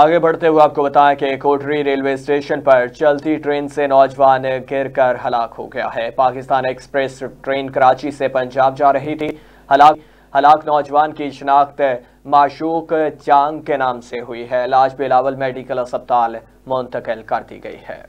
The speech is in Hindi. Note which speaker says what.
Speaker 1: आगे बढ़ते हुए आपको बताएं कि कोटरी रेलवे स्टेशन पर चलती ट्रेन से नौजवान गिरकर हलाक हो गया है पाकिस्तान एक्सप्रेस ट्रेन कराची से पंजाब जा रही थी हलाक हलाक नौजवान की शिनाख्त माशूक चांग के नाम से हुई है इलाज बिलावल मेडिकल अस्पताल मुंतकिल कर दी गई है